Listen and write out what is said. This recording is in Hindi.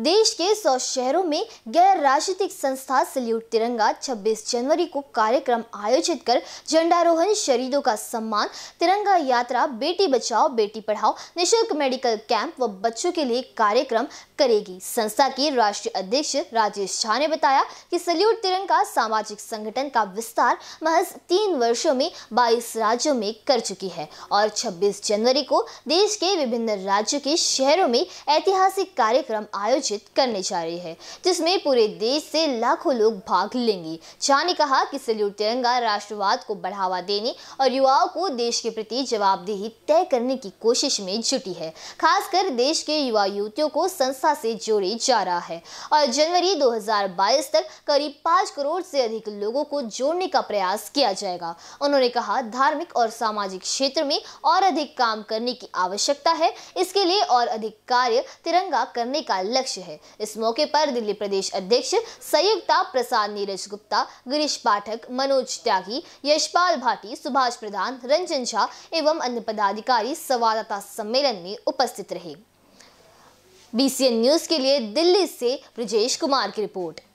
देश के सौ शहरों में गैर राजनीतिक संस्था सल्यूट तिरंगा 26 जनवरी को कार्यक्रम आयोजित कर झंडारोहण शहीदों का सम्मान तिरंगा यात्रा बेटी बचाओ बेटी पढ़ाओ निशुल्क मेडिकल कैंप व बच्चों के लिए कार्यक्रम करेगी संस्था के राष्ट्रीय अध्यक्ष राजेश झा ने बताया कि सल्यूट तिरंगा सामाजिक संगठन का विस्तार महज तीन वर्षो में बाईस राज्यों में कर चुकी है और छब्बीस जनवरी को देश के विभिन्न राज्यों के शहरों में ऐतिहासिक कार्यक्रम आयोजित आयोजित करने जा रही है जिसमें पूरे देश से लाखों लोग भाग लेंगे झा ने कहा कि सल्यूट तिरंगा राष्ट्रवाद को बढ़ावा देने और युवाओं को देश के प्रति जवाबदेही तय करने की कोशिश में जुटी है खासकर देश के युवा युवतियों को संस्था से जोड़े जा रहा है और जनवरी दो तक करीब पाँच करोड़ से अधिक लोगों को जोड़ने का प्रयास किया जाएगा उन्होंने कहा धार्मिक और सामाजिक क्षेत्र में और अधिक काम करने की आवश्यकता है इसके लिए और अधिक कार्य तिरंगा करने का लक्ष्य अध्यक्ष है इस मौके पर दिल्ली प्रदेश अध्यक्ष संयुक्ता प्रसाद नीरज गुप्ता गिरीश पाठक मनोज त्यागी यशपाल भाटी सुभाष प्रधान रंजन झा एवं अन्य पदाधिकारी संवाददाता सम्मेलन में उपस्थित रहे बीसीएन न्यूज के लिए दिल्ली से ब्रजेश कुमार की रिपोर्ट